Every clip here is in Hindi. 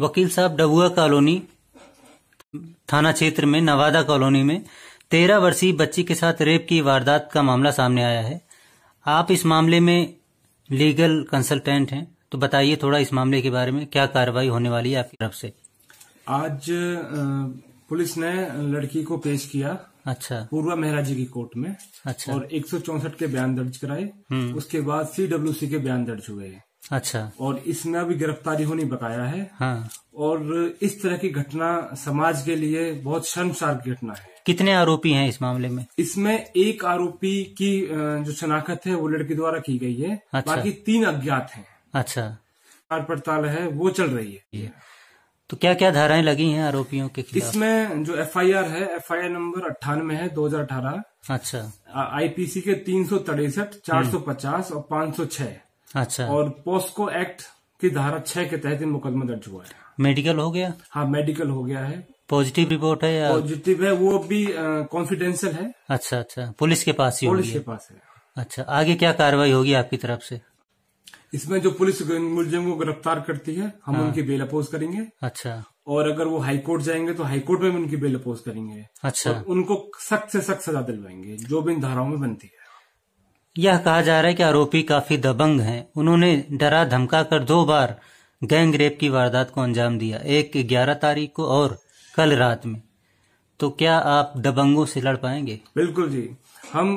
वकील साहब डबुआ कॉलोनी थाना क्षेत्र में नवादा कॉलोनी में तेरह वर्षीय बच्ची के साथ रेप की वारदात का मामला सामने आया है आप इस मामले में लीगल कंसल्टेंट हैं तो बताइए थोड़ा इस मामले के बारे में क्या कार्रवाई होने वाली है आपकी तरफ से आज पुलिस ने लड़की को पेश किया अच्छा पूर्वा मेहरा जी की कोर्ट में अच्छा और एक के बयान दर्ज कराए हम्म। उसके बाद सी के बयान दर्ज हुए अच्छा और इसमें अभी गिरफ्तारी होनी बताया है हाँ। और इस तरह की घटना समाज के लिए बहुत शर्मसार घटना है कितने आरोपी हैं इस मामले में इसमें एक आरोपी की जो शनाखत है वो लड़की द्वारा की गई है अच्छा। बाकी तीन अज्ञात हैं अच्छा कार पड़ताल है वो चल रही है तो क्या क्या धाराएं लगी हैं आरोपियों के खिलाफ इसमें जो एफआईआर है एफआईआर नंबर अट्ठानवे है 2018 अच्छा आईपीसी के तीन सौ तिरसठ चार सौ पचास और पांच सौ छह अच्छा और पोस्को एक्ट की धारा छह के तहत मुकदमा दर्ज हुआ है मेडिकल हो गया हाँ मेडिकल हो गया है पॉजिटिव रिपोर्ट है या पॉजिटिव है वो भी कॉन्फिडेंशियल है अच्छा अच्छा पुलिस के पास ही पुलिस के पास है अच्छा आगे क्या कार्रवाई होगी आपकी तरफ से इसमें जो पुलिस मुलजिम को गिरफ्तार करती है हम हाँ। उनकी बेल अपोज करेंगे अच्छा और अगर वो हाई कोर्ट जाएंगे तो हाई कोर्ट में भी उनकी बेल अपोज करेंगे अच्छा उनको सख्त से सख्त सजा दिलवाएंगे जो भी इन धाराओं में बनती है यह कहा जा रहा है कि आरोपी काफी दबंग हैं उन्होंने डरा धमका कर दो बार गैंग रेप की वारदात को अंजाम दिया एक ग्यारह तारीख को और कल रात में तो क्या आप दबंगों से लड़ पाएंगे बिल्कुल जी हम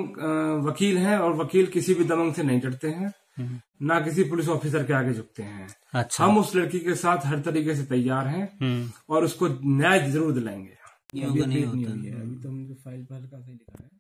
वकील हैं और वकील किसी भी दबंग से नहीं डरते हैं हम्म। ना किसी पुलिस ऑफिसर के आगे झुकते हैं अच्छा हम उस लड़की के साथ हर तरीके से तैयार हैं हम्म। और उसको न्याय जरूर दिलाएंगे अभी तो हम फाइल फाइल का लिखा है